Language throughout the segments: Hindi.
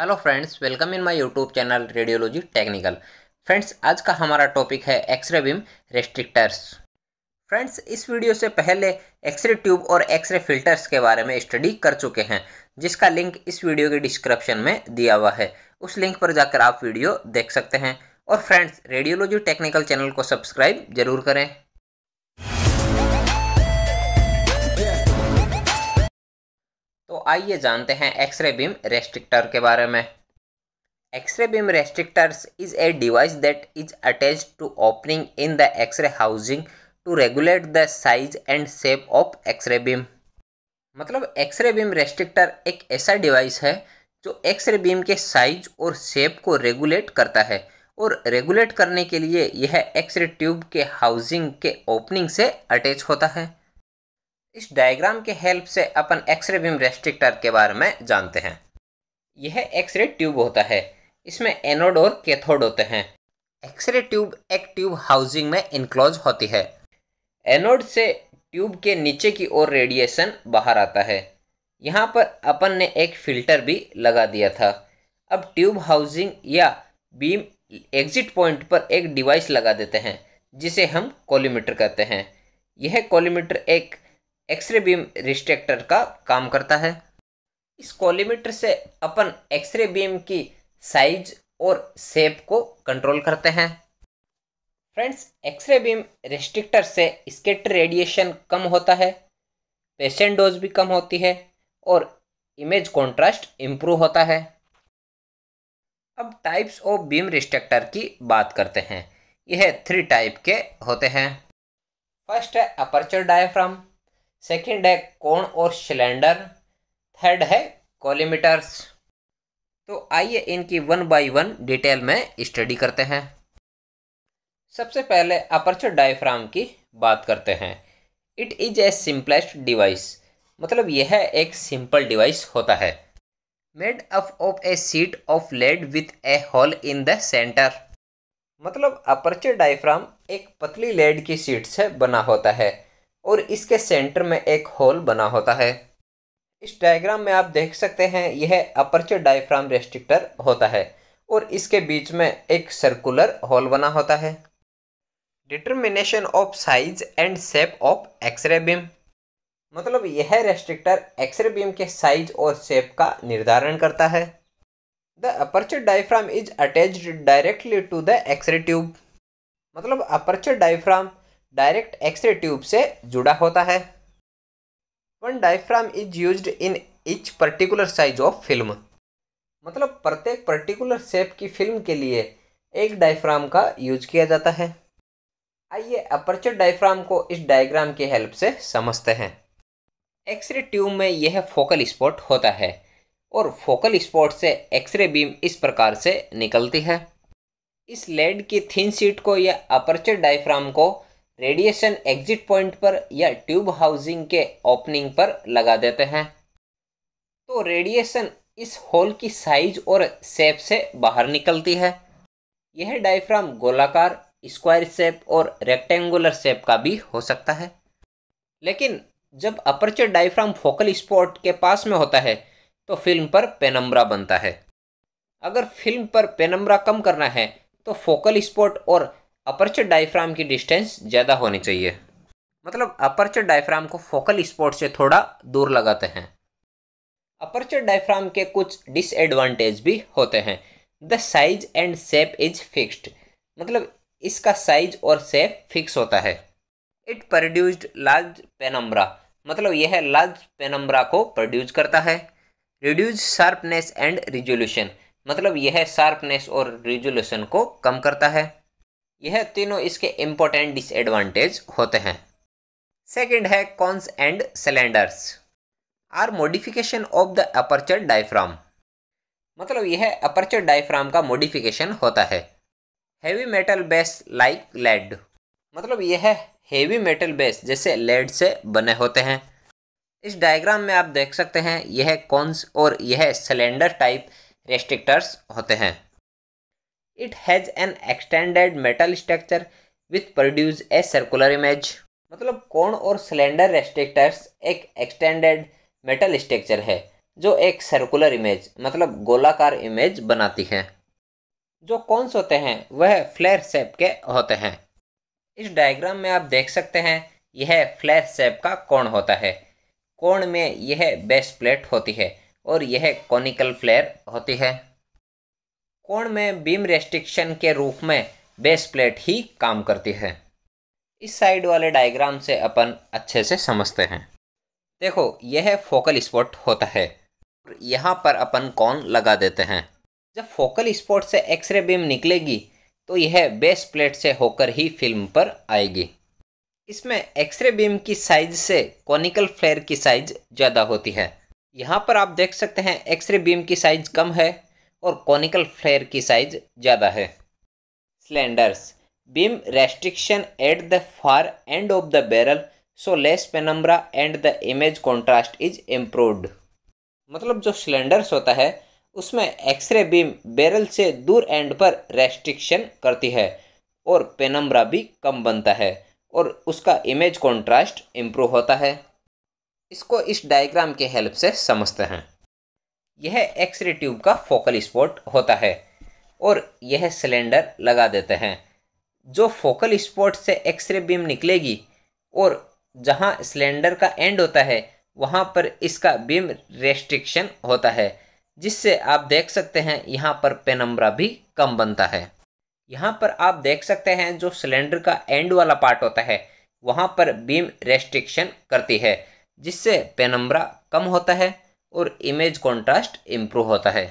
hello friends welcome in my YouTube channel radiology technical friends आज का हमारा टॉपिक है एक्सरे बीम रेस्ट्रिक्टर्स फ्रेंड्स इस वीडियो से पहले एक्सरे ट्यूब और एक्सरे फिल्टर्स के बारे में स्टडी कर चुके हैं जिसका लिंक इस वीडियो के डिस्क्रिप्शन में दिया हुआ है उस लिंक पर जाकर आप वीडियो देख सकते हैं और फ्रेंड्स रेडियोलॉजी टेक्निकल चैनल को सब्सक्राइब जरूर करें तो आइए जानते हैं एक्सरे बीम रेस्ट्रिक्टर के बारे में x ray beam restrictors is a device that is attach to opening in the x ray housing to regulate the size and shape of x ray beam मतलब एक्सरे बीम रेस्ट्रिक्टर एक ऐसा डिवाइस है जो एक्सरे बीम के साइज और शेप को रेगुलेट करता है और रेगुलेट करने के लिए यह एक्सरे ट्यूब के हाउसिंग के ओपनिंग से अटैच होता है इस डायग्राम के हेल्प से अपन एक्सरे बीम रेस्ट्रिक्टर के बारे में जानते हैं यह एक्सरे ट्यूब होता है इसमें एनोड और कैथोड होते हैं एक्सरे ट्यूब एक ट्यूब हाउसिंग में इनक्लोज होती है एनोड से ट्यूब के नीचे की ओर रेडिएशन बाहर आता है यहाँ पर अपन ने एक फिल्टर भी लगा दिया था अब ट्यूब हाउसिंग या बीम एग्जिट पॉइंट पर एक डिवाइस लगा देते हैं जिसे हम कोलीमीटर कहते हैं यह कोलीमीटर एक एक्सरे बीम रिस्ट्रेक्टर का काम करता है इस कॉलीमीटर से अपन एक्सरे बीम की साइज और सेप को कंट्रोल करते हैं फ्रेंड्स एक्सरे बीम रिस्ट्रिक्टर से स्केटर रेडिएशन कम होता है पेशेंट डोज भी कम होती है और इमेज कंट्रास्ट इम्प्रूव होता है अब टाइप्स ऑफ बीम रिस्ट्रिक्टर की बात करते हैं यह थ्री टाइप के होते हैं फर्स्ट है अपर्चर डायफ्राम सेकंड है कोण और सिलेंडर थर्ड है कॉलीमीटर्स तो आइए इनकी वन बाय वन डिटेल में स्टडी करते हैं सबसे पहले अपर्चर डायफ्राम की बात करते हैं it is a simplest device मतलब यह एक सिंपल डिवाइस होता है made up of a sheet of lead with a hole in the centre मतलब अपर्चर डायफ्राम एक पतली लेड की सीट से बना होता है और इसके सेंटर में एक होल बना होता है इस डायग्राम में आप देख सकते हैं यह अपर्चर डायफ्राम रेस्ट्रिक्टर होता है और इसके बीच में एक सर्कुलर होल बना होता है determination of size and shape of x ray beam मतलब यह रेस्ट्रिक्टर एक्सरे बीम के साइज और सेप का निर्धारण करता है the aperture diaphragm is attached directly to the x ray tube मतलब aperture diaphragm direct x ray tube से जुड़ा होता है one diaphragm is use in each particular size of film मतलब प्रत्येक पर्टिकुलर शेप की फिल्म के लिए एक डायफ्राम का यूज किया जाता है आइए अपर्चर डायफ्राम को इस डायग्राम की हेल्प से समझते हैं एक्सरे ट्यूब में यह फोकल स्पॉट होता है और फोकल स्पॉट से एक्सरे बीम इस प्रकार से निकलती है इस लेड की थिन सीट को या अपर्चर डायफ्राम को रेडिएशन एग्जिट पॉइंट पर या ट्यूब हाउसिंग के ओपनिंग पर लगा देते हैं तो रेडिएशन इस होल की साइज और शेप से बाहर निकलती है यह डायफ्राम गोलाकार स्क्वायर शेप और रेक्टेंगुलर शेप का भी हो सकता है लेकिन जब अपर्चर डायफ्राम फोकल स्पॉट के पास में होता है तो फिल्म पर पेनम्बरा बनता है अगर फिल्म पर पेनम्बरा कम करना है तो फोकल स्पॉट और अपर्चर डायफ्राम की डिस्टेंस ज़्यादा होनी चाहिए मतलब अपर्चर डायफ्राम को फोकल स्पॉट से थोड़ा दूर लगाते हैं अपर्चर डायफ्राम के कुछ डिसएडवांटेज भी होते हैं the size and shape is fixed मतलब इसका साइज और सेप फिक्स होता है इट प्रोड्यूस्ड लार्ज पेनम्बरा मतलब यह लार्ज पेनम्बरा को प्रोड्यूस करता है रिड्यूज शार्पनेस एंड रिजोल्यूशन मतलब यह शार्पनेस और रिजोल्यूशन को कम करता है यह तीनों इसके इम्पोर्टेंट डिसएडवांटेज होते हैं सेकंड है cones and cylinders are modification of the aperture diaphragm मतलब यह अपर्चर डायफ्राम का मॉडिफिकेशन होता है heavy metal base like lead मतलब यह हैवी मेटल बेस जैसे लेड से बने होते हैं इस डायग्राम में आप देख सकते हैं यह कॉन्स और यह सिलेंडर टाइप रेस्ट्रिक्टर्स होते हैं it has an extended metal structure with produce a circular image मतलब कोण और सिलेंडर रेस्ट्रिक्टर्स एक एक्सटेंडेड मेटल स्ट्रक्चर है जो एक सर्कुलर इमेज मतलब गोलाकार इमेज बनाती है जो कौनस होते हैं वह फ्लेयर सेप के होते हैं इस डायग्राम में आप देख सकते हैं यह फ्लैर सेप का कोण होता है कोण में यह बेस प्लेट होती है और यह कॉनिकल फ्लेयर होती है कोण में बीम रेस्ट्रिक्शन के रूप में बेस प्लेट ही काम करती है इस साइड वाले डायग्राम से अपन अच्छे से समझते हैं देखो यह फोकल स्पॉट होता है यहाँ पर अपन कौन लगा देते हैं जब फोकल स्पॉट से एक्सरे बीम निकलेगी तो यह बेस प्लेट से होकर ही फिल्म पर आएगी इसमें एक्सरे बीम की साइज से कॉनिकल फ्लेयर की साइज ज़्यादा होती है यहाँ पर आप देख सकते हैं एक्सरे बीम की साइज कम है और कॉनिकल फ्लेयर की साइज ज़्यादा है cylinders beam restriction at the far end of the barrel so less penumbra and the image contrast is improved मतलब जो सिलेंडर्स होता है उसमें एक्सरे बीम बैरल से दूर एंड पर रेस्ट्रिक्शन करती है और पेनम्ब्रा भी कम बनता है और उसका इमेज कॉन्ट्रास्ट इम्प्रूव होता है इसको इस डायग्राम के हेल्प से समझते हैं यह एक्सरे ट्यूब का फोकल स्पॉट होता है और यह सिलेंडर लगा देते हैं जो फोकल स्पॉट से एक्सरे बीम निकलेगी और जहां सिलेंडर का एंड होता है वहां पर इसका बीम रेस्ट्रिक्शन होता है जिससे आप देख सकते हैं यहाँ पर पेनम्बरा भी कम बनता है यहाँ पर आप देख सकते हैं जो सिलेंडर का एंड वाला पार्ट होता है वहाँ पर बीम रेस्ट्रिक्शन करती है जिससे पेनम्बरा कम होता है और इमेज कॉन्ट्रास्ट इम्प्रूव होता है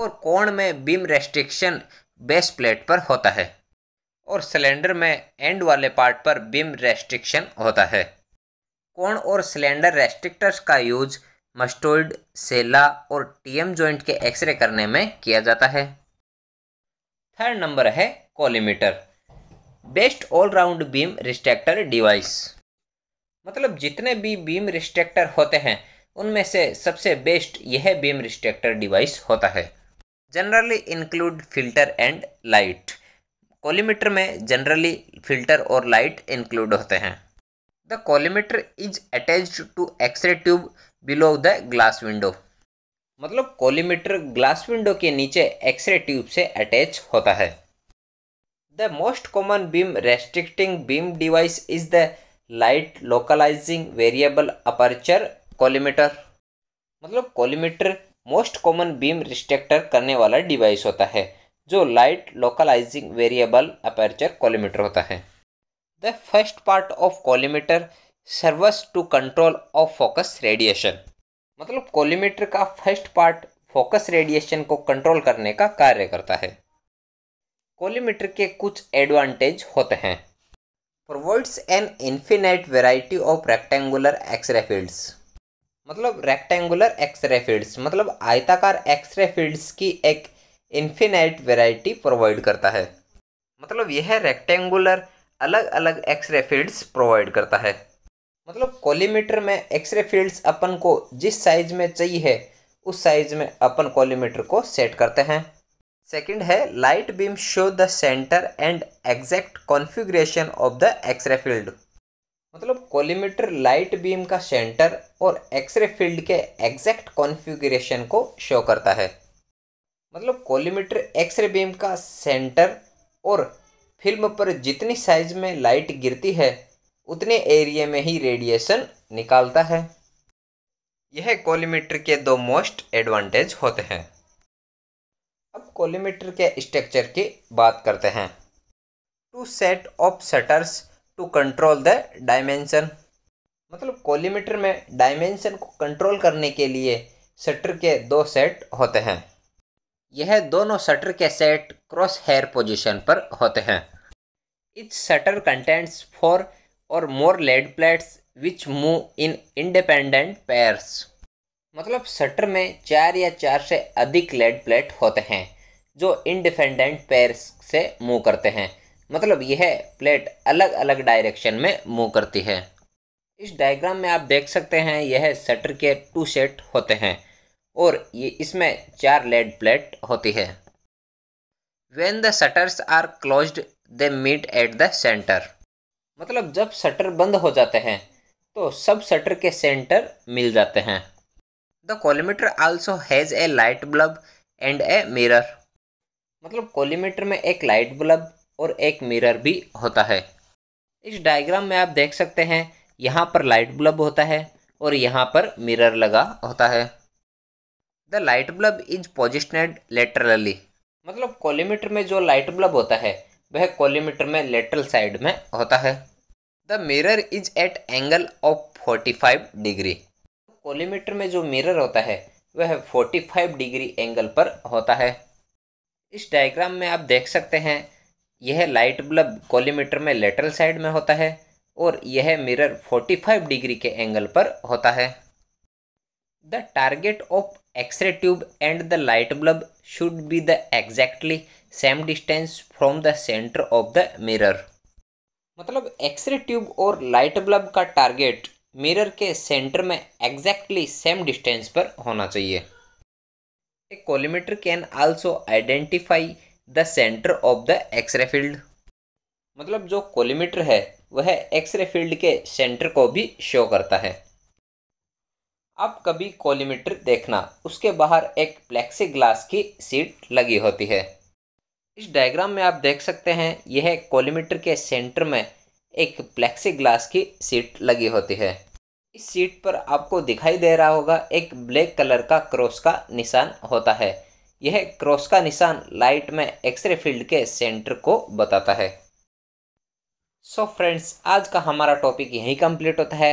और कोण में बीम रेस्ट्रिक्शन बेस प्लेट पर होता है और सिलेंडर में एंड वाले पार्ट पर बीम रेस्ट्रिक्शन होता है कोण और सिलेंडर रेस्ट्रिक्टर्स का यूज मस्टोइड सेला और टीएम जॉइंट के एक्सरे करने में किया जाता है थर्ड नंबर है collimator best all round beam restrictor device मतलब जितने भी बीम रिस्ट्रेक्टर होते हैं उनमें से सबसे बेस्ट यह बीम रिस्ट्रेक्टर डिवाइस होता है generally include filter and light collimator में जनरली फिल्टर और लाइट इंक्लूड होते हैं the collimator is attach to x ray tube below the glass window मतलब कॉलीमीटर ग्लास विंडो के नीचे एक्सरे ट्यूब से अटैच होता है the most common beam restricting beam device is the light localising variable aperture collimator मतलब collimator most common beam restrictor करने वाला डिवाइस होता है जो light localising variable aperture collimator होता है the first part of collimator serves to control of focus radiation मतलब कॉलीमीटर का फर्स्ट पार्ट फोकस रेडिएशन को कंट्रोल करने का कार्य करता है कॉलीमीटर के कुछ एडवांटेज होते हैं provides an infinite variety of rectangular x ray fields मतलब रेक्टेंगुलर एक्सरे फील्ड्स मतलब आयताकार एक्सरे फील्ड्स की एक इन्फिनाइट वेराइटी प्रोवाइड करता है मतलब यह रेक्टेंगुलर अलग अलग एक्सरे फील्ड्स प्रोवाइड करता है मतलब कॉलीमीटर में एक्सरे फील्ड्स अपन को जिस साइज में चाहिए उस साइज में अपन कॉलीमीटर को सेट करते हैं सेकंड है light beam show the centre and exact configuration of the x ray field मतलब कॉलीमीटर लाइट बीम का सेंटर और एक्सरे फील्ड के एग्जैक्ट कॉन्फ़िगरेशन को शो करता है मतलब कॉलीमीटर एक्सरे बीम का सेंटर और फिल्म पर जितनी साइज में लाइट गिरती है उतने एरिया में ही रेडिएशन निकालता है यह कॉलीमीटर के दो मोस्ट एडवांटेज होते हैं अब कॉलीमीटर के स्ट्रक्चर की बात करते हैं two set of shutters to control the dimension मतलब कोलीमीटर में डायमेंशन को कंट्रोल करने के लिए शटर के दो सेट होते हैं यह दोनों शटर के सेट क्रॉस हेयर पोजिशन पर होते हैं etch shutter contents four or more lead plates which move in independent pairs मतलब शटर में चार या चार से अधिक लेड प्लेट होते हैं जो इंडिपेंडेंट पेयर्स से मूव करते हैं मतलब यह प्लेट अलग अलग डायरेक्शन में मूव करती है इस डायग्राम में आप देख सकते हैं यह शटर के टू सेट होते हैं और ये इसमें चार लेड प्लेट होती है when the shutters are close they meet at the centre मतलब जब शटर बंद हो जाते हैं तो सब शटर के सेंटर मिल जाते हैं the collimator also has a light bulb and a mirror मतलब कोलीमीटर में एक लाइट बल्ब और एक मिरर भी होता है इस डायग्राम में आप देख सकते हैं यहाँ पर लाइट बल्ब होता है और यहाँ पर मिरर लगा होता है the light bulb is positioned laterally मतलब कोलीमीटर में जो लाइट बल्ब होता है वह कोलीमीटर में लेटरल साइड में होता है the mirror is at angle of 45 degree collimator में जो मिरर होता है वह 45 डिग्री एंगल पर होता है इस डायग्राम में आप देख सकते हैं यह लाइट बल्ब कॉलीमीटर में लेटरल साइड में होता है और यह मिरर 45 डिग्री के एंगल पर होता है the target of x ray tube and the light bulb should be the exactly same distance from the centre of the mirror मतलब एक्सरे ट्यूब और लाइट बल्ब का टारगेट मिरर के सेंटर में एग्जैक्टली सेम डिस्टेंस पर होना चाहिए collimator can also identify the centre of the x ray field मतलब जो कोलीमीटर है वह एक्सरे फील्ड के सेंटर को भी शो करता है आप कभी कोलीमीटर देखना उसके बाहर एक प्लेक्सी ग्लास की सीट लगी होती है इस डायग्राम में आप देख सकते हैं यह कोलीमीटर के सेंटर में एक प्लेक्सी ग्लास की सीट लगी होती है इस सीट पर आपको दिखाई दे रहा होगा एक ब्लैक कलर का क्रॉस का निशान होता है यह क्रॉस का निशान लाइट में एक्सरे फील्ड के सेंटर को बताता है सो so फ्रेंड्स आज का हमारा टॉपिक यहीं कंप्लीट होता है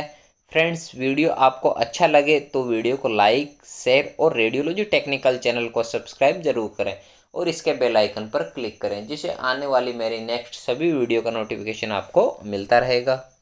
फ्रेंड्स वीडियो आपको अच्छा लगे तो वीडियो को लाइक शेयर और रेडियोलॉजी टेक्निकल चैनल को सब्सक्राइब जरूर करें और इसके बेल आइकन पर क्लिक करें जिससे आने वाली मेरी नेक्स्ट सभी वीडियो का नोटिफिकेशन आपको मिलता रहेगा